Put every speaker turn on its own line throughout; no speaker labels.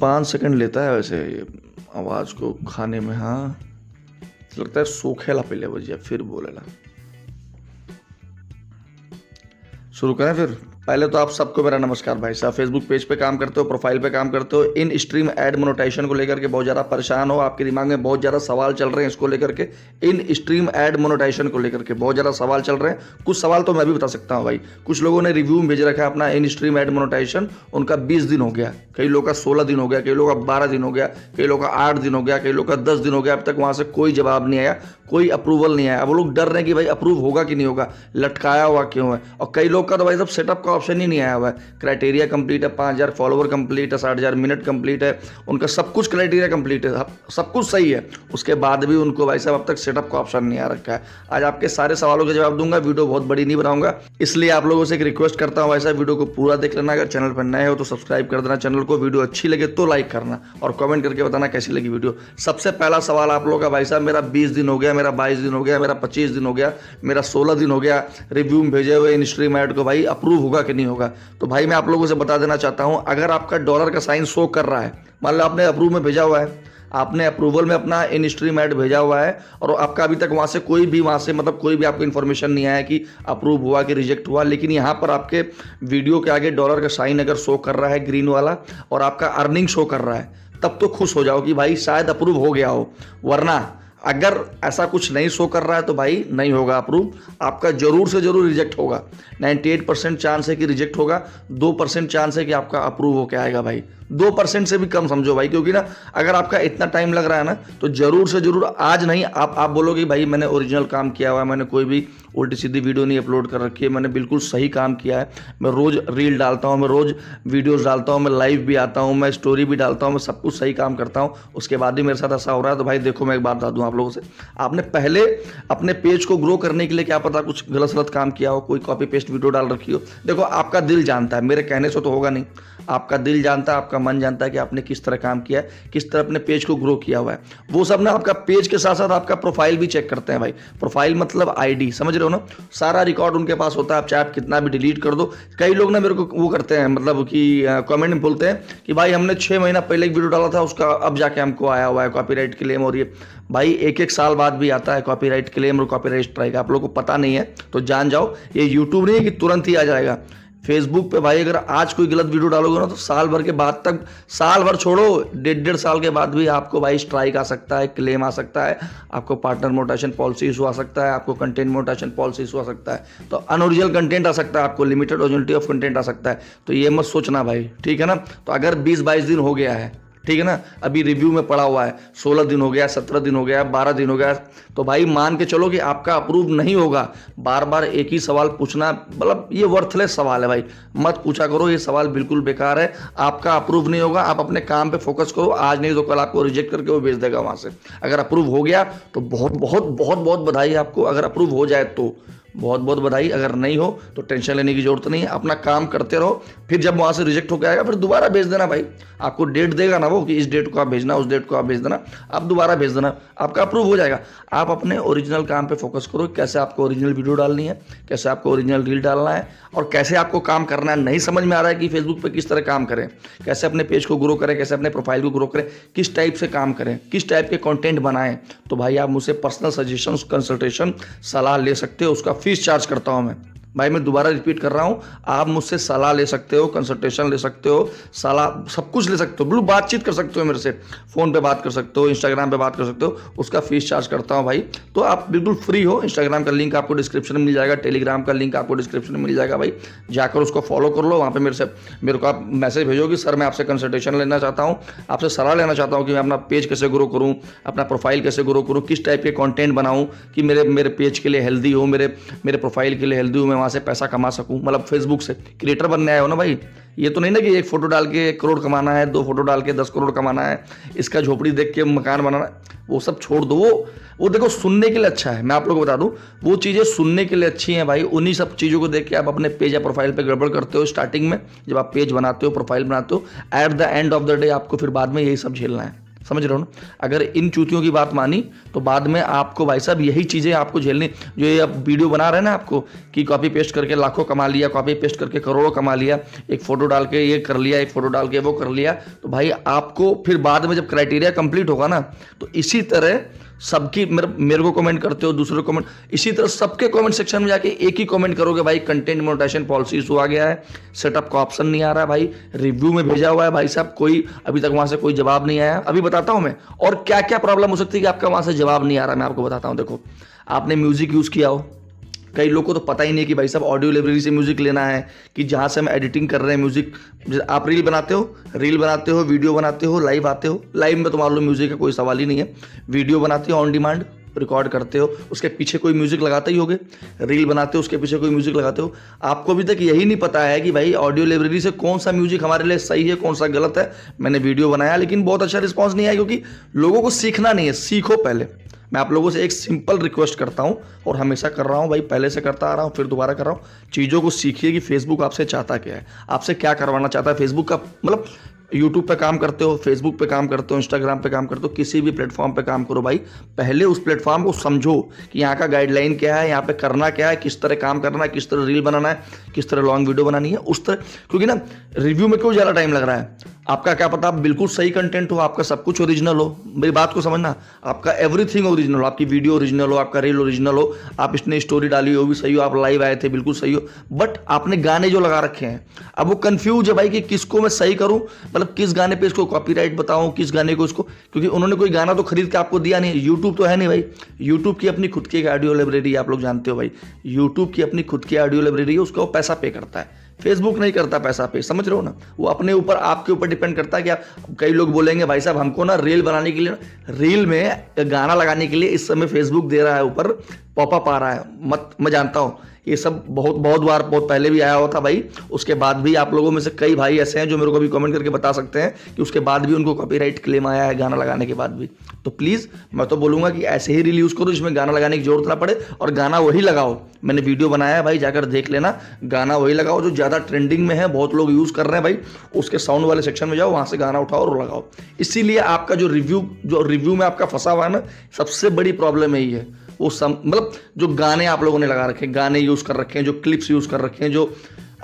पाँच सेकंड लेता है वैसे आवाज़ को खाने में हाँ लगता है सोखेला पहले बजिया फिर बोलेला शुरू करें फिर पहले तो आप सबको मेरा नमस्कार भाई साहब फेसबुक पेज पे काम करते हो प्रोफाइल पे काम करते हो इन स्ट्रीम एड मोनोटाइजेशन को लेकर के बहुत ज़्यादा परेशान हो आपके दिमाग में बहुत ज़्यादा सवाल चल रहे हैं इसको लेकर के इन स्ट्रीम एड मोनोटाइजेशन को लेकर के बहुत ज़्यादा सवाल चल रहे हैं कुछ सवाल तो मैं भी बता सकता हूँ भाई कुछ लोगों ने रिव्यू में भेज रखा है अपना इन स्ट्रीम एड मोनोटाइजेशन उनका बीस दिन हो गया कई लोग का सोलह दिन हो गया कई लोग का बारह दिन हो गया कई लोग का आठ दिन हो गया कई लोग का दस दिन हो गया अब तक वहाँ से कोई जवाब नहीं आया कोई अप्रूवल नहीं आया अब लोग डर रहे हैं कि भाई अप्रूव होगा कि नहीं होगा लटकाया हुआ क्यों है और कई लोग का तो भाई सब सेटअप का ऑप्शन ही नहीं आया हुआ है क्राइटेरिया कंप्लीट है पाँच हज़ार फॉलोवर कंप्लीट है साठ हज़ार मिनट कंप्लीट है उनका सब कुछ क्राइटेरिया कंप्लीट है सब कुछ सही है उसके बाद भी उनको भाई साहब अब तक सेटअप का ऑप्शन नहीं आ रखा है आज आपके सारे सवालों का जवाब दूंगा वीडियो बहुत बड़ी नहीं बनाऊंगा इसलिए आप लोगों से एक रिक्वेस्ट करता हूँ भाई साहब वीडियो को पूरा देख लेना अगर चैनल पर नए हो तो सब्सक्राइब कर देना चैनल को वीडियो अच्छी लगे तो लाइक करना और कमेंट करके बताना कैसी लगी वीडियो सबसे पहला सवाल आप लोगों का भाई साहब मेरा बीस दिन हो गया मेरा बाईस दिन हो गया मेरा पच्चीस दिन हो गया मेरा सोलह दिन हो गया रिव्यू में भेजे हुए इंस्ट्रीम स्ट्रीम को भाई अप्रूव होगा होगा कि नहीं होगा तो भाई मैं आप लोगों से बता देना चाहता हूँ अगर आपका डॉलर का साइन शो कर रहा है मान लो आपने अप्रूव में भेजा हुआ है आपने अप्रूवल में अपना इन स्ट्रीम भेजा हुआ है और आपका अभी तक वहाँ से कोई भी वहाँ से मतलब कोई भी आपको इन्फॉर्मेशन नहीं आया कि अप्रूव हुआ कि रिजेक्ट हुआ लेकिन यहाँ पर आपके वीडियो के आगे डॉलर का साइन अगर शो कर रहा है ग्रीन वाला और आपका अर्निंग शो कर रहा है तब तो खुश हो जाओ कि भाई शायद अप्रूव हो गया हो वरना अगर ऐसा कुछ नहीं शो कर रहा है तो भाई नहीं होगा अप्रूव आपका ज़रूर से ज़रूर रिजेक्ट होगा 98 परसेंट चांस है कि रिजेक्ट होगा दो परसेंट चांस है कि आपका अप्रूव होकर आएगा भाई दो परसेंट से भी कम समझो भाई क्योंकि ना अगर आपका इतना टाइम लग रहा है ना तो जरूर से जरूर आज नहीं आप आप बोलोगे भाई मैंने ओरिजिनल काम किया हुआ है मैंने कोई भी उल्टी सीधी वीडियो नहीं अपलोड कर रखी है मैंने बिल्कुल सही काम किया है मैं रोज़ रील डालता हूँ मैं रोज़ वीडियोज़ डालता हूँ मैं लाइव भी आता हूँ मैं स्टोरी भी डालता हूँ मैं सब कुछ सही काम करता हूँ उसके बाद भी मेरे साथ ऐसा हो रहा है तो भाई देखो मैं एक बात बता दूँ आप लोगों से आपने पहले अपने पेज को ग्रो करने के लिए क्या पता कुछ गलत सलत काम किया हो कोई कॉपी पेस्ट वीडियो डाल रखी हो देखो आपका दिल जानता है मेरे कहने से तो होगा नहीं आपका दिल जानता है आपका मन जानता है कि आपने किस तरह काम किया है किस तरह अपने पेज को ग्रो किया हुआ है वो सब ना आपका पेज के साथ साथ आपका प्रोफाइल भी चेक करते हैं भाई प्रोफाइल मतलब आईडी समझ रहे हो ना सारा रिकॉर्ड उनके पास होता है आप चाहे आप कितना भी डिलीट कर दो कई लोग ना मेरे को वो करते हैं मतलब कि कॉमेंट में बोलते हैं कि भाई हमने छः महीना पहले एक वीडियो डाला था उसका अब जाके हमको आया हुआ है कॉपी क्लेम और ये भाई एक एक साल बाद भी आता है कॉपीराइट क्लेम और कॉपीराइट स्ट्राइक आप लोग को पता नहीं है तो जान जाओ ये यूट्यूब नहीं है कि तुरंत ही आ जाएगा फेसबुक पे भाई अगर आज कोई गलत वीडियो डालोगे ना तो साल भर के बाद तक साल भर छोड़ो डेढ़ डेढ़ साल के बाद भी आपको भाई स्ट्राइक आ सकता है क्लेम आ सकता है आपको पार्टनर मोटाशन पॉलिसी इशू आ सकता है आपको कंटेंट मोटाशन पॉलिसी इशू आ सकता है तो अनओरिजिनल कंटेंट आ सकता है आपको लिमिटेड ओरिजिनलिटी ऑफ कंटेंट आ सकता है तो ये मत सोचना भाई ठीक है ना तो अगर बीस बाईस दिन हो गया है ठीक है ना अभी रिव्यू में पड़ा हुआ है सोलह दिन हो गया सत्रह दिन हो गया बारह दिन हो गया तो भाई मान के चलो कि आपका अप्रूव नहीं होगा बार बार एक ही सवाल पूछना मतलब ये वर्थलेस सवाल है भाई मत पूछा करो ये सवाल बिल्कुल बेकार है आपका अप्रूव नहीं होगा आप अपने काम पर फोकस करो आज नहीं तो कल आपको रिजेक्ट करके वो भेज देगा वहाँ से अगर अप्रूव हो गया तो बहुत बहुत बहुत बहुत बधाई आपको अगर अप्रूव हो जाए तो बहुत बहुत बधाई अगर नहीं हो तो टेंशन लेने की जरूरत नहीं है अपना काम करते रहो फिर जब वहाँ से रिजेक्ट होकर आएगा फिर दोबारा भेज देना भाई आपको डेट देगा ना वो कि इस डेट को आप भेजना उस डेट को आप भेज देना आप दोबारा भेज देना आपका अप्रूव हो जाएगा आप अपने ओरिजिनल काम पर फोकस करो कैसे आपको ओरिजिनल वीडियो डालनी है कैसे आपको ओरिजिनल रील डालना है और कैसे आपको काम करना है नहीं समझ में आ रहा है कि फेसबुक पर किस तरह काम करें कैसे अपने पेज को ग्रो करें कैसे अपने प्रोफाइल को ग्रो करें किस टाइप से काम करें किस टाइप के कॉन्टेंट बनाएं तो भाई आप मुझसे पर्सनल सजेशन कंसल्टेशन सलाह ले सकते हो उसका फीस चार्ज करता हूँ मैं भाई मैं दोबारा रिपीट कर रहा हूँ आप मुझसे सलाह ले सकते हो कंसल्टेशन ले सकते हो सलाह सब कुछ ले सकते हो बिल्कुल बातचीत कर सकते हो मेरे से फ़ोन पे बात कर सकते हो इंस्टाग्राम पे बात कर सकते हो उसका फीस चार्ज करता हूँ भाई तो आप बिल्कुल फ्री हो इंस्टाग्राम का लिंक आपको डिस्क्रिप्शन में मिल जाएगा टेलीग्राम का लिंक आपको डिस्क्रिप्शन में मिल जाएगा भाई जाकर उसको फॉलो कर लो वहाँ पर मेरे से मेरे को आप मैसेज भेजो कि सर मैं आपसे कंसल्टेशन लेना चाहता हूँ आपसे सलाह लेना चाहता हूँ कि मैं अपना पेज कैसे ग्रो करूँ अपना प्रोफाइल कैसे ग्रो करूँ किस टाइप के कॉन्टेंट बनाऊँ कि मेरे मेरे पेज के लिए हेल्दी हो मेरे मेरे प्रोफाइल के लिए हेल्दी हो मैं वहाँ से पैसा कमा सकूँ मतलब फेसबुक से क्रिएटर बनने आए हो ना भाई ये तो नहीं ना कि एक फ़ोटो डाल के एक करोड़ कमाना है दो फोटो डाल के दस करोड़ कमाना है इसका झोपड़ी देख के मकान बनाना है वो सब छोड़ दो वो वो देखो सुनने के लिए अच्छा है मैं आप लोगों को बता दूँ वो चीज़ें सुनने के लिए अच्छी हैं भाई उन्हीं सब चीज़ों को देख के आप अपने पेज या प्रोफाइल पर गड़बड़ करते हो स्टार्टिंग में जब आप पेज बनाते हो प्रोफाइल बनाते हो at the end of the day आपको फिर बाद में यही सब झेलना है समझ रहे हो ना अगर इन चूतियों की बात मानी तो बाद में आपको भाई साहब यही चीज़ें आपको झेलनी जो ये आप वीडियो बना रहे हैं ना आपको कि कॉपी पेस्ट करके लाखों कमा लिया कॉपी पेस्ट करके करोड़ों कमा लिया एक फ़ोटो डाल के ये कर लिया एक फ़ोटो डाल के वो कर लिया तो भाई आपको फिर बाद में जब क्राइटेरिया कंप्लीट होगा ना तो इसी तरह सबकी मेरे मेरे को कमेंट करते हो दूसरे को कमेंट इसी तरह सबके कमेंट सेक्शन में जाके एक ही कमेंट करोगे भाई कंटेंट मोनेटाइजेशन पॉलिसी इशू आ गया है सेटअप का ऑप्शन नहीं आ रहा है भाई रिव्यू में भेजा हुआ है भाई साहब कोई अभी तक वहां से कोई जवाब नहीं आया अभी बताता हूं मैं और क्या क्या प्रॉब्लम हो सकती है कि आपका वहां से जवाब नहीं आ रहा मैं आपको बताता हूँ देखो आपने म्यूजिक यूज़ किया हो कई लोग को तो पता ही नहीं कि भाई साहब ऑडियो लाइब्रेरी से म्यूज़िक लेना है कि जहाँ से हम एडिटिंग कर रहे हैं म्यूज़िक आप रील बनाते हो रील बनाते हो वीडियो बनाते हो लाइव आते हो लाइव में तो मान लो म्यूज़िक का कोई सवाल ही नहीं है वीडियो बनाते हो ऑन डिमांड रिकॉर्ड करते हो उसके पीछे कोई म्यूज़िक लगाते ही होगे रील बनाते हो उसके पीछे कोई म्यूज़िक लगाते हो आपको अभी तक यही नहीं पता है कि भाई ऑडियो लाइब्रेरी से कौन सा म्यूज़िक हमारे लिए सही है कौन सा गलत है मैंने वीडियो बनाया लेकिन बहुत अच्छा रिस्पॉन्स नहीं आया क्योंकि लोगों को सीखना नहीं है सीखो पहले मैं आप लोगों से एक सिंपल रिक्वेस्ट करता हूँ और हमेशा कर रहा हूँ भाई पहले से करता आ रहा हूँ फिर दोबारा कर रहा हूँ चीज़ों को सीखिए कि फेसबुक आपसे चाहता क्या है आपसे क्या करवाना चाहता है फेसबुक का मतलब यूट्यूब पे काम करते हो फेसबुक पे काम करते हो इंस्टाग्राम पे काम करते हो किसी भी प्लेटफॉर्म पे काम करो भाई पहले उस प्लेटफॉर्म को समझो कि यहाँ का गाइडलाइन क्या है यहाँ पे करना क्या है किस तरह काम करना है किस तरह रील बनाना है किस तरह लॉन्ग वीडियो बनानी है उस तरह क्योंकि ना रिव्यू में क्यों ज़्यादा टाइम लग रहा है आपका क्या पता आप बिल्कुल सही कंटेंट हो आपका सब कुछ ओरिजिनल हो मेरी बात को समझना आपका एवरीथिंग ओरिजिनल हो आपकी वीडियो ओरिजिनल हो आपका रील ओरिजिनल हो आप इसने स्टोरी डाली हो भी सही हो आप लाइव आए थे बिल्कुल सही हो बट आपने गाने जो लगा रखे हैं अब वो कन्फ्यूज है भाई कि किसको मैं सही करूँ मतलब किस गाने पे इसको कॉपीराइट बताऊं किस गाने को इसको क्योंकि उन्होंने कोई गाना तो खरीद के आपको दिया नहीं यूट्यूब तो है नहीं भाई यूट्यूब की अपनी खुद की एक ऑडियो लाइब्रेरी आप लोग जानते हो भाई यूट्यूब की अपनी खुद की ऑडियो लाइब्रेरी है उसका वो पैसा पे करता है फेसबुक नहीं करता पैसा पे समझ रहे हो ना वो अपने ऊपर आपके ऊपर डिपेंड करता है कि आप कई लोग बोलेंगे भाई साहब हमको ना रील बनाने के लिए रील में गाना लगाने के लिए इस समय फेसबुक दे रहा है ऊपर पॉपअप आ रहा है मत मैं जानता हूँ ये सब बहुत बहुत बार बहुत पहले भी आया हुआ था भाई उसके बाद भी आप लोगों में से कई भाई ऐसे हैं जो मेरे को भी कमेंट करके बता सकते हैं कि उसके बाद भी उनको कॉपी क्लेम आया है गाना लगाने के बाद भी तो प्लीज़ मैं तो बोलूँगा कि ऐसे ही रिलीज करो जिसमें गाना लगाने की जरूरत ना पड़े और गाना वही लगाओ मैंने वीडियो बनाया है भाई जाकर देख लेना गाना वही लगाओ जो ज़्यादा ट्रेंडिंग में है बहुत लोग यूज़ कर रहे हैं भाई उसके साउंड वाले सेक्शन में जाओ वहाँ से गाना उठाओ और लगाओ इसीलिए आपका जो रिव्यू जो रिव्यू में आपका फंसा हुआ है ना सबसे बड़ी प्रॉब्लम यही है वो सम मतलब जो गाने आप लोगों ने लगा रखे हैं गाने यूज़ कर रखे हैं जो क्लिप्स यूज़ कर रखे हैं जो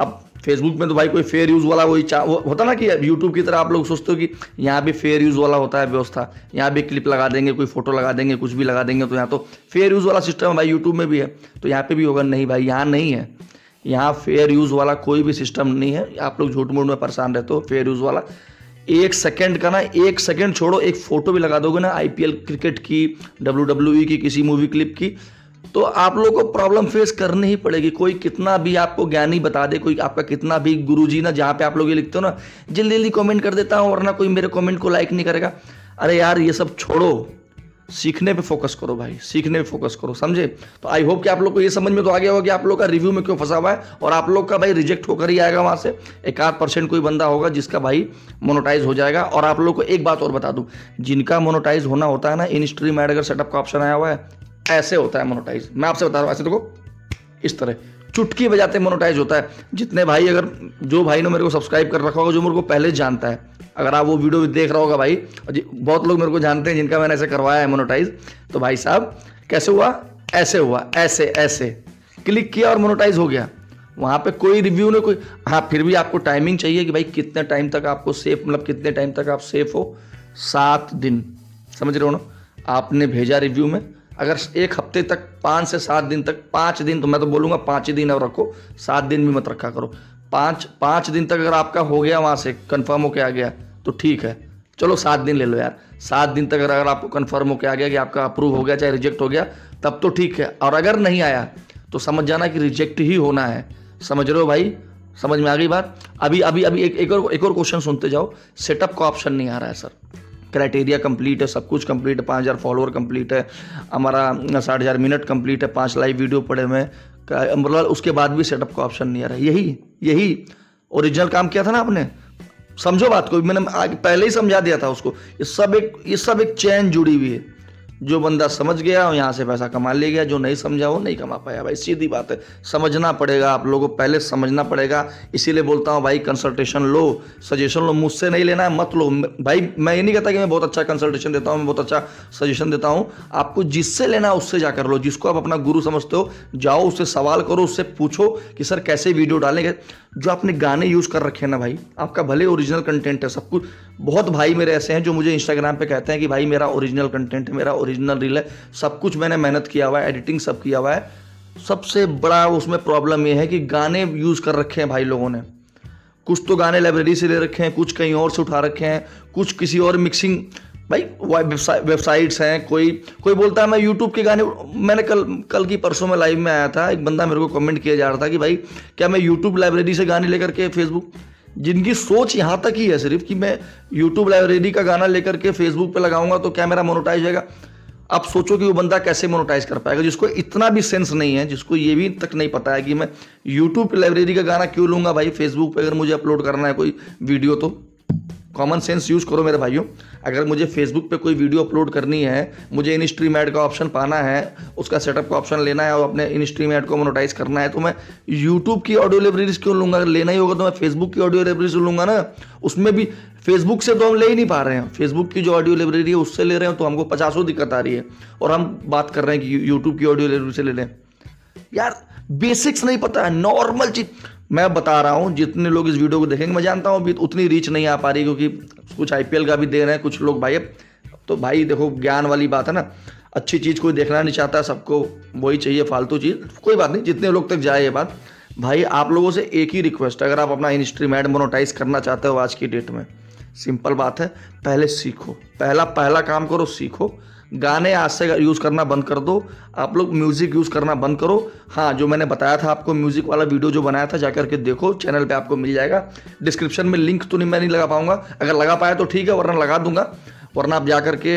अब फेसबुक में तो भाई कोई फेयर यूज़ वाला वही चा वो होता ना कि यूट्यूब की तरह आप लोग सोचते हो कि यहाँ भी फेयर यूज़ वाला होता है व्यवस्था यहाँ भी क्लिप लगा देंगे कोई फोटो लगा देंगे कुछ भी लगा देंगे तो यहाँ तो फेयर यूज़ वाला सिस्टम है भाई यूट्यूब में भी है तो यहाँ पे भी होगा नहीं भाई यहाँ नहीं है यहाँ फेयर यूज़ वाला कोई भी सिस्टम नहीं है आप लोग झूठ मूठ में परेशान रहते हो फेयर यूज़ वाला एक सेकंड का ना एक सेकंड छोड़ो एक फोटो भी लगा दोगे ना आईपीएल क्रिकेट की डब्ल्यू e की किसी मूवी क्लिप की तो आप लोगों को प्रॉब्लम फेस करनी ही पड़ेगी कोई कितना भी आपको ज्ञानी बता दे कोई आपका कितना भी गुरुजी ना जहाँ पे आप लोग ये लिखते हो ना जल्दी जल्दी कमेंट कर देता हूँ वरना कोई मेरे कमेंट को लाइक नहीं करेगा अरे यार ये सब छोड़ो सीखने पे फोकस करो भाई सीखने पे फोकस करो समझे तो आई होप कि आप लोग को ये समझ में तो आ गया होगा कि आप लोग का रिव्यू में क्यों फंसा हुआ है और आप लोग का भाई रिजेक्ट होकर ही आएगा वहाँ से एक आध परसेंट कोई बंदा होगा जिसका भाई मोनोटाइज हो जाएगा और आप लोग को एक बात और बता दूँ जिनका मोनोटाइज होना होता है ना इन स्ट्रीम एड अगर सेटअप का ऑप्शन आया हुआ है ऐसे होता है मोनोटाइज मैं आपसे बता रहा हूँ ऐसे देखो इस तरह चुटकी बजाते मोनोटाइज होता है जितने भाई अगर जो भाई ने मेरे को सब्सक्राइब कर रखा होगा जो मेरे को पहले जानता है अगर आप वो वीडियो भी देख रहा होगा भाई बहुत लोग मेरे को जानते हैं जिनका मैंने ऐसे करवाया है मोनोटाइज तो भाई साहब कैसे हुआ ऐसे हुआ ऐसे ऐसे क्लिक किया और मोनोटाइज हो गया वहाँ पे कोई रिव्यू नहीं कोई हाँ फिर भी आपको टाइमिंग चाहिए कि भाई कितने टाइम तक आपको सेफ मतलब कितने टाइम तक आप सेफ हो सात दिन समझ रहे हो ना आपने भेजा रिव्यू में अगर एक हफ्ते तक पाँच से सात दिन तक पाँच दिन तो मैं तो बोलूँगा पाँच ही दिन और रखो सात दिन भी मत रखा करो पाँच पाँच दिन तक अगर आपका हो गया वहाँ से कन्फर्म होके आ गया तो ठीक है चलो सात दिन ले लो यार सात दिन तक अगर आपको कन्फर्म होके आ गया कि आपका अप्रूव हो गया चाहे रिजेक्ट हो गया तब तो ठीक है और अगर नहीं आया तो समझ जाना कि रिजेक्ट ही होना है समझ रहे हो भाई समझ में आ गई बात अभी अभी अभी एक एक और एक और क्वेश्चन सुनते जाओ सेटअप का ऑप्शन नहीं आ रहा है सर क्राइटेरिया कंप्लीट है सब कुछ कंप्लीट है पाँच हज़ार फॉलोअर कंप्लीट है हमारा साठ हज़ार मिनट कंप्लीट है पाँच लाइव वीडियो पड़े हुए हैं अम्बरलाल मतलब उसके बाद भी सेटअप का ऑप्शन नहीं आ रहा यही यही ओरिजिनल काम किया था ना आपने समझो बात को मैंने आज पहले ही समझा दिया था उसको ये सब एक ये सब एक चैन जुड़ी हुई है जो बंदा समझ गया और यहाँ से पैसा कमा ले गया जो नहीं समझा वो नहीं कमा पाया भाई सीधी बात है समझना पड़ेगा आप लोगों को पहले समझना पड़ेगा इसीलिए बोलता हूँ भाई कंसल्टेशन लो सजेशन लो मुझसे नहीं लेना है मत लो भाई मैं ये नहीं कहता कि मैं बहुत अच्छा कंसल्टेशन देता हूँ मैं बहुत अच्छा सजेशन देता हूँ आपको जिससे लेना है उससे जाकर लो जिसको आप अपना गुरु समझते हो जाओ उससे सवाल करो उससे पूछो कि सर कैसे वीडियो डालेंगे जो आपने गाने यूज़ कर रखे हैं ना भाई आपका भले ओरिजिनल कंटेंट है सब कुछ बहुत भाई मेरे ऐसे हैं जो मुझे इंस्टाग्राम पे कहते हैं कि भाई मेरा ओरिजिनल कंटेंट है मेरा ओरिजिनल ओरिजिनल रील है सब कुछ मैंने मेहनत किया हुआ है एडिटिंग सब किया हुआ है सबसे बड़ा उसमें प्रॉब्लम ये है कि गाने यूज़ कर रखे हैं भाई लोगों ने कुछ तो गाने लाइब्रेरी से ले रखे हैं कुछ कहीं और से उठा रखे हैं कुछ किसी और मिक्सिंग भाई वेबसाइट्स हैं कोई कोई बोलता है मैं यूट्यूब के गाने मैंने कल कल की परसों में लाइव में आया था एक बंदा मेरे को कमेंट किया जा रहा था कि भाई क्या मैं यूट्यूब लाइब्रेरी से गाने लेकर के फेसबुक जिनकी सोच यहाँ तक ही है सिर्फ कि मैं यूट्यूब लाइब्रेरी का गाना लेकर के फेसबुक पे लगाऊंगा तो क्या मेरा मोनोटाइज होगा आप सोचो कि वो बंदा कैसे मोनोटाइज कर पाएगा जिसको इतना भी सेंस नहीं है जिसको ये भी तक नहीं पता है कि मैं यूट्यूब लाइब्रेरी का गाना क्यों लूंगा भाई फेसबुक पर अगर मुझे अपलोड करना है कोई वीडियो तो कॉमन सेंस यूज़ करो मेरे भाइयों अगर मुझे फेसबुक पे कोई वीडियो अपलोड करनी है मुझे इन स्ट्रीम ऐड का ऑप्शन पाना है उसका सेटअप का ऑप्शन लेना है और अपने इन स्ट्रीम ऐड को मोनोटाइज करना है तो मैं यूट्यूब की ऑडियो लाइब्रेरीज क्यों लूँगा लेना ही होगा तो मैं फेसबुक की ऑडियो लाइब्रेरीज लूँगा ना उसमें भी फेसबुक से तो हम ले ही नहीं पा रहे हैं फेसबुक की जो ऑडियो लाइब्रेरी है उससे ले रहे हैं तो हमको पचासों दिक्कत आ रही है और हम बात कर रहे हैं कि यूट्यूब की ऑडियो लाइब्रेरी से ले लें यार बेसिक्स नहीं पता है नॉर्मल चीज मैं बता रहा हूँ जितने लोग इस वीडियो को देखेंगे मैं जानता हूँ अभी उतनी रीच नहीं आ पा रही क्योंकि कुछ आई का भी दे रहे हैं कुछ लोग भाई तो भाई देखो ज्ञान वाली बात है ना अच्छी चीज़ कोई देखना नहीं चाहता सबको वही चाहिए फालतू चीज़ कोई बात नहीं जितने लोग तक जाए ये बात भाई आप लोगों से एक ही रिक्वेस्ट है अगर आप अपना इंस्ट्रीमेंट मोनोटाइज करना चाहते हो आज की डेट में सिंपल बात है पहले सीखो पहला पहला काम करो सीखो गाने आज से यूज़ करना बंद कर दो आप लोग म्यूज़िक यूज़ करना बंद करो हाँ जो मैंने बताया था आपको म्यूज़िक वाला वीडियो जो बनाया था जाकर के देखो चैनल पे आपको मिल जाएगा डिस्क्रिप्शन में लिंक तो नहीं मैं नहीं लगा पाऊंगा अगर लगा पाया तो ठीक है वरना लगा दूंगा वरना आप जा के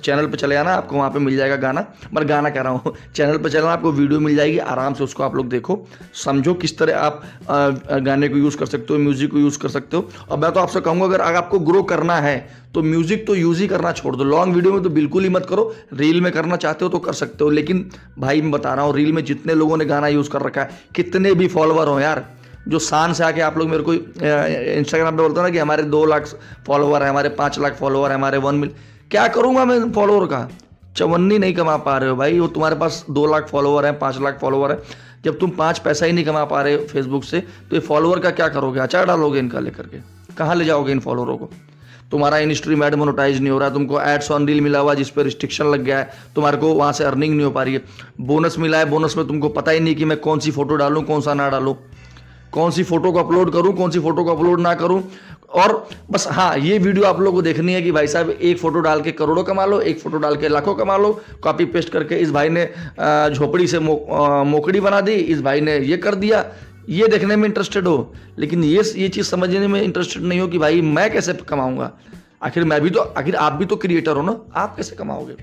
चैनल पर चले आना आपको वहाँ पर मिल जाएगा गाना मैं गाना कह रहा हूँ चैनल पर चलाना आपको वीडियो मिल जाएगी आराम से उसको आप लोग देखो समझो किस तरह आप गाने को यूज़ कर सकते हो म्यूज़िक को यूज़ कर सकते हो और मैं तो आपसे कहूँगा अगर आपको ग्रो करना है तो म्यूज़िक तो यूज़ ही करना छोड़ दो लॉन्ग वीडियो में तो बिल्कुल ही मत करो रील में करना चाहते हो तो कर सकते हो लेकिन भाई मैं बता रहा हूँ रील में जितने लोगों ने गाना यूज़ कर रखा है कितने भी फॉलोअर हो यार जो शान से आके आप लोग मेरे को इंस्टाग्राम पे बोलते हो ना कि हमारे दो लाख फॉलोअर है हमारे पाँच लाख फॉलोवर है हमारे वन मिल क्या करूँगा मैं फॉलोअर का चवन्नी नहीं कमा पा रहे हो भाई वो तुम्हारे पास दो लाख फॉलोवर हैं पाँच लाख फॉलोवर है जब तुम पाँच पैसा ही नहीं कमा पा रहे हो फेसबुक से तो ये फॉलोअर का क्या करोगे अचार डालोगे इनका लेकर के कहाँ ले जाओगे इन फॉलोअरों को तुम्हारा इंडस्ट्री में मोनोटाइज नहीं हो रहा तुमको एड्स ऑन रील मिला हुआ जिस पर रिस्ट्रिक्शन लग गया है तुम्हारे को वहाँ से अर्निंग नहीं हो पा रही है बोनस मिला है बोनस में तुमको पता ही नहीं कि मैं कौन सी फोटो डालूँ कौन सा ना डालूँ कौन सी फोटो को अपलोड करूं कौन सी फोटो को अपलोड ना करूं और बस हाँ ये वीडियो आप लोगों को देखनी है कि भाई साहब एक फ़ोटो डाल के करोड़ों कमा लो एक फ़ोटो डाल के लाखों कमा लो कॉपी पेस्ट करके इस भाई ने झोपड़ी से मो, मोकड़ी बना दी इस भाई ने ये कर दिया ये देखने में इंटरेस्टेड हो लेकिन ये ये चीज़ समझने में इंटरेस्टेड नहीं हो कि भाई मैं कैसे कमाऊंगा आखिर मैं भी तो आखिर आप भी तो क्रिएटर हो ना आप कैसे कमाओगे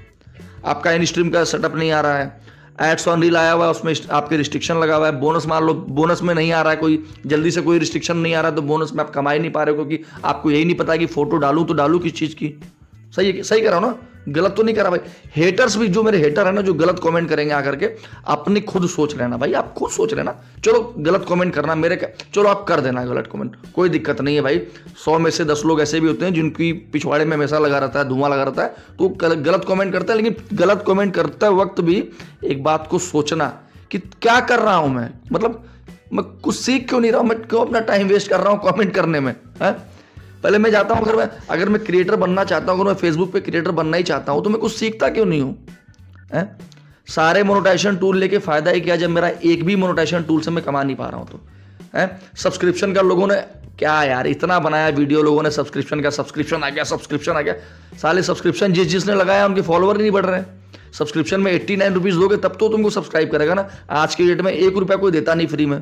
आपका इन स्ट्रीम का सेटअप नहीं आ रहा है एड्स ऑन रील आया हुआ है उसमें आपके रिस्ट्रिक्शन लगा हुआ है बोनस मान लो बोनस में नहीं आ रहा है कोई जल्दी से कोई रिस्ट्रिक्शन नहीं आ रहा तो बोनस में आप कमा ही नहीं पा रहे हो क्योंकि आपको यही नहीं पता कि फोटो डालू तो डालूँ किस चीज़ की सही सही कह रहा हूँ ना गलत तो नहीं करा भाई हेटर्स भी जो मेरे हेटर है ना जो गलत कमेंट करेंगे आकर के अपनी खुद सोच लेना भाई आप खुद सोच लेना चलो गलत कमेंट करना मेरे का चलो आप कर देना गलत कमेंट कोई दिक्कत नहीं है भाई सौ में से दस लोग ऐसे भी होते हैं जिनकी पिछवाड़े में हमेशा लगा रहता है धुआं लगा रहता है तो गलत कॉमेंट करता है लेकिन गलत कॉमेंट करते वक्त भी एक बात को सोचना कि क्या कर रहा हूं मैं मतलब मैं कुछ सीख क्यों नहीं रहा हूं मैं क्यों अपना टाइम वेस्ट कर रहा हूं कॉमेंट करने में है पहले मैं जाता हूँ अगर मैं अगर मैं क्रिएटर बनना चाहता हूँ अगर मैं फेसबुक पे क्रिएटर बनना ही चाहता हूँ तो मैं कुछ सीखता क्यों नहीं हूँ सारे मोनोटाइजेशन टूल लेके फ़ायदा ही किया जब मेरा एक भी मोनोटाइजेशन टूल से मैं कमा नहीं पा रहा हूँ तो है सब्सक्रिप्शन का लोगों ने क्या यार इतना बनाया वीडियो लोगों ने सब्सक्रिप्शन का सब्सक्रिप्शन आ गया सब्सक्रिप्शन आ गया साले सब्सक्रिप्शन जिस जिसने लगाया उनके फॉलोवर नहीं बढ़ रहे सब्सक्रिप्शन में एट्टी नाइन रुपीज़ दोगे तब तो तुमको सब्सक्राइब करेगा ना आज के डेट में एक रुपया कोई देता नहीं फ्री में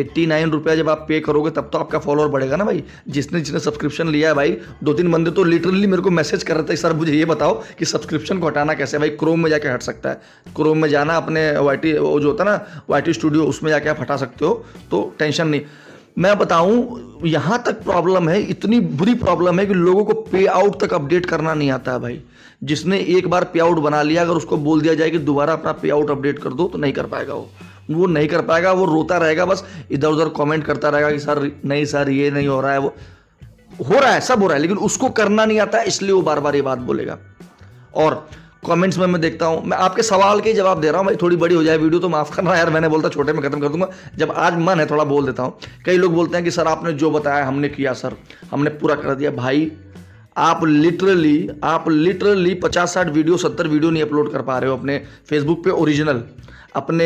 एट्टी नाइन रुपया जब आप पे करोगे तब तो आपका फॉलोअर बढ़ेगा ना भाई जिसने जिसने सब्सक्रिप्शन लिया है भाई दो तीन बंदे तो लिटरली मेरे को मैसेज कर रहे थे सर मुझे ये बताओ कि सब्सक्रिप्शन को हटाना कैसे भाई क्रोम में जाके हट सकता है क्रोम में जाना अपने वाई टी वो जो होता है ना वाई स्टूडियो उसमें जाके आप हटा सकते हो तो टेंशन नहीं मैं बताऊं यहाँ तक प्रॉब्लम है इतनी बुरी प्रॉब्लम है कि लोगों को पे आउट तक अपडेट करना नहीं आता है भाई जिसने एक बार पे आउट बना लिया अगर उसको बोल दिया जाए कि दोबारा अपना पे आउट अपडेट कर दो तो नहीं कर पाएगा वो वो नहीं कर पाएगा वो रोता रहेगा बस इधर उधर कमेंट करता रहेगा कि सर नहीं सर ये नहीं हो रहा है वो हो रहा है सब हो रहा है लेकिन उसको करना नहीं आता इसलिए वो बार बार ये बात बोलेगा और कमेंट्स में मैं देखता हूँ मैं आपके सवाल के जवाब दे रहा हूँ भाई थोड़ी बड़ी हो जाए वीडियो तो माफ़ करना यार मैंने बोलता छोटे में खत्म कर दूंगा जब आज मन है थोड़ा बोल देता हूँ कई लोग बोलते हैं कि सर आपने जो बताया हमने किया सर हमने पूरा कर दिया भाई आप लिटरली आप लिटरली पचास साठ वीडियो सत्तर वीडियो नहीं अपलोड कर पा रहे हो अपने फेसबुक पे ओरिजिनल अपने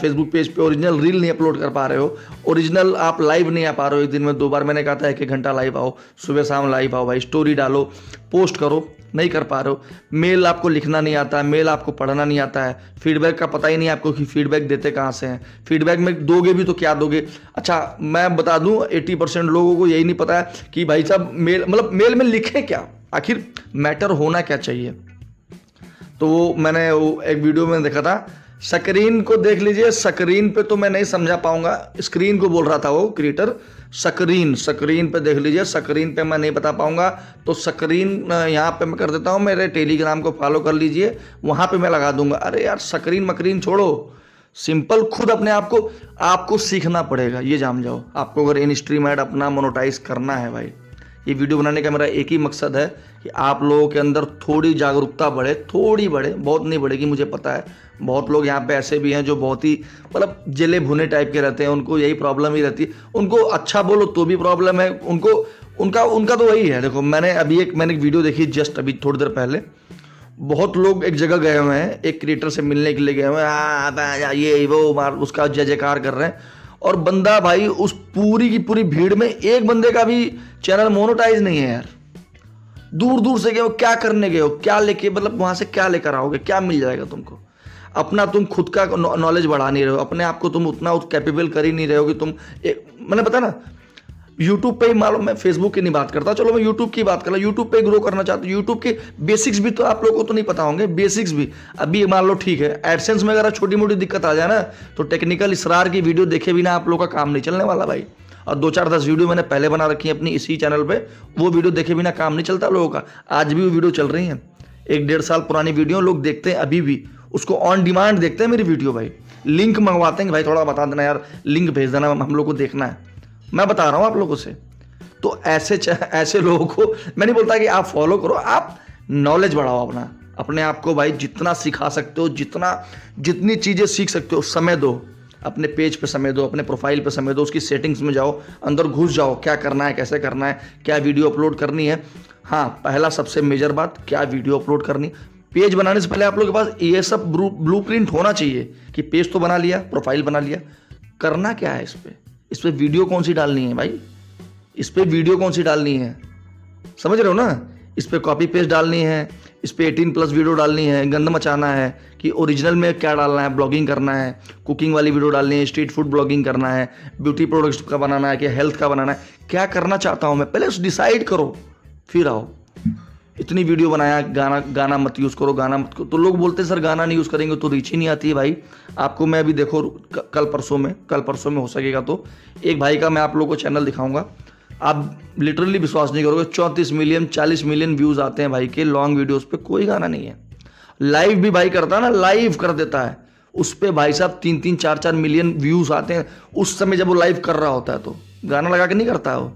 फेसबुक पेज पे ओरिजिनल रील नहीं अपलोड कर पा रहे हो ओरिजिनल आप लाइव नहीं आ पा रहे हो एक दिन में दो बार मैंने कहा था एक एक घंटा लाइव आओ सुबह शाम लाइव आओ भाई स्टोरी डालो पोस्ट करो नहीं कर पा रहे हो मेल आपको लिखना नहीं आता है मेल आपको पढ़ना नहीं आता है फीडबैक का पता ही नहीं आपको कि फीडबैक देते कहाँ से हैं फीडबैक में दोगे भी तो क्या दोगे अच्छा मैं बता दूँ एट्टी परसेंट लोगों को यही नहीं पता है कि भाई साहब मेल मतलब मेल में लिखें क्या आखिर मैटर होना क्या चाहिए तो वो मैंने वो एक वीडियो में देखा था स्क्रीन को देख लीजिए स्क्रीन पे तो मैं नहीं समझा पाऊंगा स्क्रीन को बोल रहा था वो क्रिएटर स्क्रीन स्क्रीन पे देख लीजिए स्क्रीन पे मैं नहीं बता पाऊंगा तो स्क्रीन यहाँ पे मैं कर देता हूँ मेरे टेलीग्राम को फॉलो कर लीजिए वहाँ पे मैं लगा दूंगा अरे यार स्क्रीन मक्रीन छोड़ो सिंपल खुद अपने आप को आपको सीखना पड़ेगा ये जान जाओ आपको अगर इन स्ट्रीम अपना मोनोटाइज करना है भाई ये वीडियो बनाने का मेरा एक ही मकसद है कि आप लोगों के अंदर थोड़ी जागरूकता बढ़े थोड़ी बढ़े बहुत नहीं बढ़ेगी मुझे पता है बहुत लोग यहाँ पे ऐसे भी हैं जो बहुत ही मतलब जले भुने टाइप के रहते हैं उनको यही प्रॉब्लम ही रहती है उनको अच्छा बोलो तो भी प्रॉब्लम है उनको उनका उनका तो वही है देखो मैंने अभी एक मैंने एक वीडियो देखी जस्ट अभी थोड़ी देर पहले बहुत लोग एक जगह गए हुए हैं एक क्रिएटर से मिलने के लिए गए हुए हैं ये वो मार उसका जय जयकार कर रहे हैं और बंदा भाई उस पूरी की पूरी भीड़ में एक बंदे का भी चैनल मोनोटाइज नहीं है यार दूर दूर से गए हो क्या करने गए हो क्या लेके मतलब वहां से क्या लेकर आओगे क्या मिल जाएगा तुमको अपना तुम खुद का नॉलेज बढ़ा नहीं रहे हो अपने आप को तुम उतना कैपेबल कर ही नहीं रहे हो कि तुम एक मैंने पता ना यूट्यूब पे ही मालूम मैं फेसबुक की नहीं बात करता चलो मैं यूट्यूब की बात कर रहा यूट्यूब पे ग्रो करना चाहता हूँ यूट्यूब के बेसिक्स भी तो आप लोगों को तो नहीं पता होंगे बेसिक्स भी अभी मान लो ठीक है एडसेंस में अगर छोटी मोटी दिक्कत आ जाए ना तो टेक्निकल इसरार की वीडियो देखे बिना आप लोग का काम नहीं चलने वाला भाई और दो चार दस वीडियो मैंने पहले बना रखी है अपनी इसी चैनल पर वो वीडियो देखे बिना काम नहीं चलता लोगों का आज भी वो वीडियो चल रही है एक डेढ़ साल पुरानी वीडियो लोग देखते हैं अभी भी उसको ऑन डिमांड देखते हैं मेरी वीडियो भाई लिंक मंगवाते हैं भाई थोड़ा बता देना यार लिंक भेज देना हम लोग को देखना है मैं बता रहा हूँ आप लोगों से तो ऐसे ऐसे लोगों को मैं नहीं बोलता कि आप फॉलो करो आप नॉलेज बढ़ाओ अपना अपने आप को भाई जितना सिखा सकते हो जितना जितनी चीज़ें सीख सकते हो समय दो अपने पेज पे समय दो अपने प्रोफाइल पे समय दो उसकी सेटिंग्स में जाओ अंदर घुस जाओ क्या करना है कैसे करना है क्या वीडियो अपलोड करनी है हाँ पहला सबसे मेजर बात क्या वीडियो अपलोड करनी पेज बनाने से पहले आप लोग के पास ये सब ब्लू प्रिंट होना चाहिए कि पेज तो बना लिया प्रोफाइल बना लिया करना क्या है इस पर इस पर वीडियो कौन सी डालनी है भाई इस पर वीडियो कौन सी डालनी है समझ रहे हो ना इस पर कॉपी पेस्ट डालनी है इस पर एटीन प्लस वीडियो डालनी है गंद मचाना है कि ओरिजिनल में क्या डालना है ब्लॉगिंग करना है कुकिंग वाली वीडियो डालनी है स्ट्रीट फूड ब्लॉगिंग करना है ब्यूटी प्रोडक्ट्स का बनाना है कि हेल्थ का बनाना है क्या करना चाहता हूँ मैं पहले उस डिसाइड करो फिर आओ इतनी वीडियो बनाया गाना गाना मत यूज़ करो गाना मत करो तो लोग बोलते हैं सर गाना नहीं यूज़ करेंगे तो रीच ही नहीं आती है भाई आपको मैं अभी देखो कल परसों में कल परसों में हो सकेगा तो एक भाई का मैं आप लोगों को चैनल दिखाऊंगा आप लिटरली विश्वास नहीं करोगे चौंतीस मिलियन चालीस मिलियन व्यूज़ आते हैं भाई के लॉन्ग वीडियोज़ पर कोई गाना नहीं है लाइव भी भाई करता है ना लाइव कर देता है उस पर भाई साहब तीन तीन चार चार मिलियन व्यूज़ आते हैं उस समय जब वो लाइव कर रहा होता है तो गाना लगा के नहीं करता है वो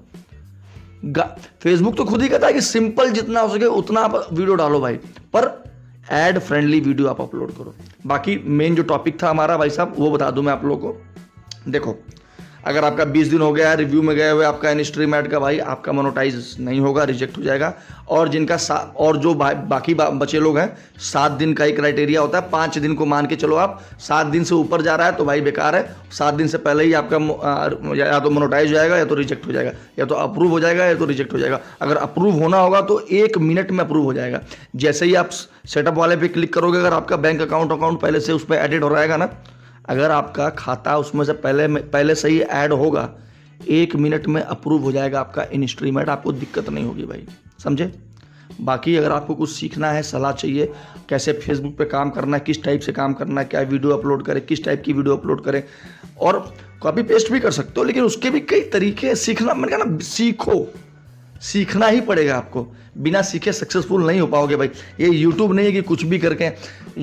फेसबुक तो खुद ही कहता है कि सिंपल जितना हो सके उतना आप वीडियो डालो भाई पर एड फ्रेंडली वीडियो आप अपलोड करो बाकी मेन जो टॉपिक था हमारा भाई साहब वो बता दूं मैं आप लोगों को देखो अगर आपका 20 दिन हो गया है रिव्यू में गए हुए आपका इन स्ट्रीम ऐड का भाई आपका मोनोटाइज नहीं होगा रिजेक्ट हो जाएगा और जिनका और जो बा, बाकी बा, बचे लोग हैं सात दिन का ही क्राइटेरिया होता है पाँच दिन को मान के चलो आप सात दिन से ऊपर जा रहा है तो भाई बेकार है सात दिन से पहले ही आपका आ, या तो मोनोटाइज हो जाएगा या तो रिजेक्ट हो जाएगा या तो अप्रूव हो जाएगा या तो रिजेक्ट हो जाएगा अगर अप्रूव होना होगा तो एक मिनट में अप्रूव हो जाएगा जैसे ही आप सेटअप वाले पे क्लिक करोगे अगर आपका बैंक अकाउंट अकाउंट पहले से उस पर एडिट हो रहेगा ना अगर आपका खाता उसमें से पहले में पहले से ही ऐड होगा एक मिनट में अप्रूव हो जाएगा आपका इन स्ट्रीमेट आपको दिक्कत नहीं होगी भाई समझे बाकी अगर आपको कुछ सीखना है सलाह चाहिए कैसे फेसबुक पे काम करना है किस टाइप से काम करना है क्या वीडियो अपलोड करें किस टाइप की वीडियो अपलोड करें और कॉपी पेस्ट भी कर सकते हो लेकिन उसके भी कई तरीके सीखना मैंने कहा ना सीखो सीखना ही पड़ेगा आपको बिना सीखे सक्सेसफुल नहीं हो पाओगे भाई ये यूट्यूब नहीं है कि कुछ भी करके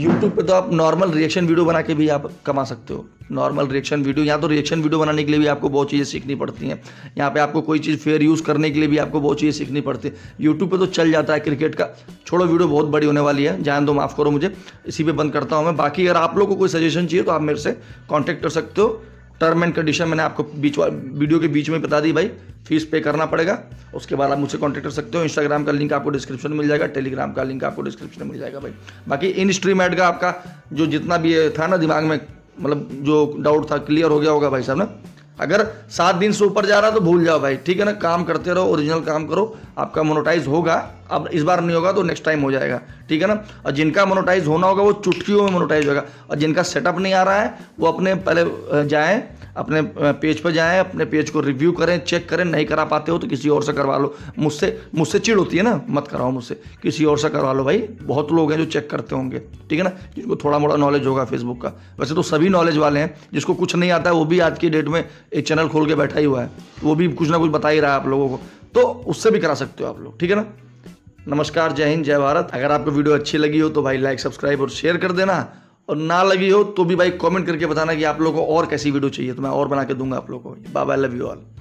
यूट्यूब पे तो आप नॉर्मल रिएक्शन वीडियो बना के भी आप कमा सकते हो नॉर्मल रिएक्शन वीडियो यहाँ तो रिएक्शन वीडियो बनाने के लिए भी आपको बहुत चीज़ें सीखनी पड़ती हैं यहाँ पे आपको कोई चीज़ फेयर यूज़ करने के लिए भी आपको बहुत चीज़ें सीखनी पड़ती है यूट्यूब पर तो चल जाता है क्रिकेट का छोड़ो वीडियो बहुत बड़ी होने वाली है जान दो माफ़ करो मुझे इसी पर बंद करता हूँ मैं बाकी अगर आप लोग को कोई सजेशन चाहिए तो आप मेरे से कॉन्टैक्ट कर सकते हो टर्म एंड कंडीशन मैंने आपको बीच वीडियो के बीच में बता दी भाई फीस पे करना पड़ेगा उसके बाद आप मुझसे कॉन्टैक्ट कर सकते हो इंस्टाग्राम का लिंक आपको डिस्क्रिप्शन में मिल जाएगा टेलीग्राम का लिंक आपको डिस्क्रिप्शन में मिल जाएगा भाई बाकी इन स्ट्रीम एड का आपका जो जितना भी था ना दिमाग में मतलब जो डाउट था क्लियर हो गया होगा भाई साहब ना अगर सात दिन से ऊपर जा रहा है तो भूल जाओ भाई ठीक है ना काम करते रहो ओरिजिनल काम करो आपका मोनोटाइज होगा अब इस बार नहीं होगा तो नेक्स्ट टाइम हो जाएगा ठीक है ना और जिनका मोनोटाइज होना होगा वो चुटकियों में मोनोटाइज होगा और जिनका सेटअप नहीं आ रहा है वो अपने पहले जाएँ अपने पेज पर जाएँ अपने पेज को रिव्यू करें चेक करें नहीं करा पाते हो तो किसी और से करवा लो मुझसे मुझसे चिड़ होती है ना मत कराओ मुझसे किसी और से करवा लो भाई बहुत लोग हैं जो चेक करते होंगे ठीक है ना जिनको थोड़ा मोड़ा नॉलेज होगा फेसबुक का वैसे तो सभी नॉलेज वाले हैं जिसको कुछ नहीं आता है वो भी आज की डेट में एक चैनल खोल के बैठा ही हुआ है वो भी कुछ ना कुछ बता ही रहा है आप लोगों को तो उससे भी करा सकते हो आप लोग ठीक है ना नमस्कार जय हिंद जय भारत अगर आपको वीडियो अच्छी लगी हो तो भाई लाइक सब्सक्राइब और शेयर कर देना और ना लगी हो तो भी भाई कमेंट करके बताना कि आप लोगों को और कैसी वीडियो चाहिए तो मैं और बना के दूंगा आप लोगों को बाबा लव यू ऑल